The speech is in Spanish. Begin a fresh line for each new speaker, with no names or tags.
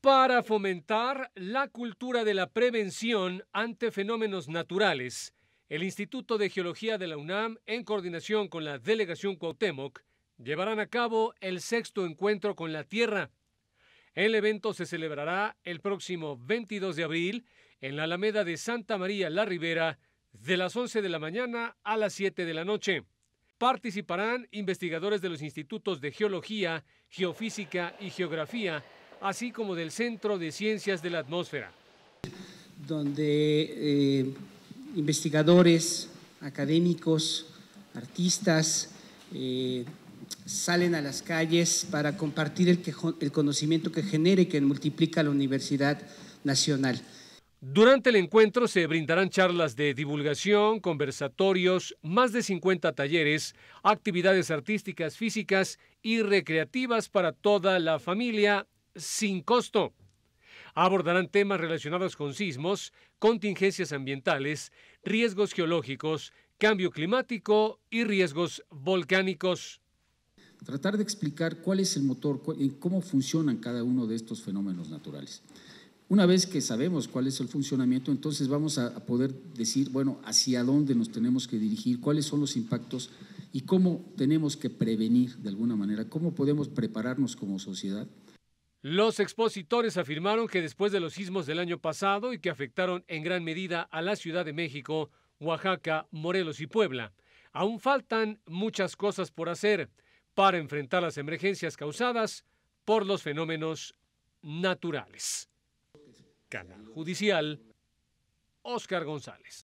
para fomentar la cultura de la prevención ante fenómenos naturales. El Instituto de Geología de la UNAM, en coordinación con la Delegación Cuauhtémoc, llevarán a cabo el sexto encuentro con la Tierra. El evento se celebrará el próximo 22 de abril en la Alameda de Santa María la Ribera, de las 11 de la mañana a las 7 de la noche. Participarán investigadores de los institutos de Geología, Geofísica y Geografía así como del Centro de Ciencias de la Atmósfera.
Donde eh, investigadores, académicos, artistas eh, salen a las calles para compartir el, el conocimiento que genera y que multiplica la Universidad Nacional.
Durante el encuentro se brindarán charlas de divulgación, conversatorios, más de 50 talleres, actividades artísticas, físicas y recreativas para toda la familia sin costo. Abordarán temas relacionados con sismos, contingencias ambientales, riesgos geológicos, cambio climático y riesgos volcánicos.
Tratar de explicar cuál es el motor y cómo funcionan cada uno de estos fenómenos naturales. Una vez que sabemos cuál es el funcionamiento, entonces vamos a poder decir, bueno, hacia dónde nos tenemos que dirigir, cuáles son los impactos y cómo tenemos que prevenir de alguna manera, cómo podemos prepararnos como sociedad
los expositores afirmaron que después de los sismos del año pasado y que afectaron en gran medida a la Ciudad de México, Oaxaca, Morelos y Puebla, aún faltan muchas cosas por hacer para enfrentar las emergencias causadas por los fenómenos naturales. Canal Judicial, Oscar González.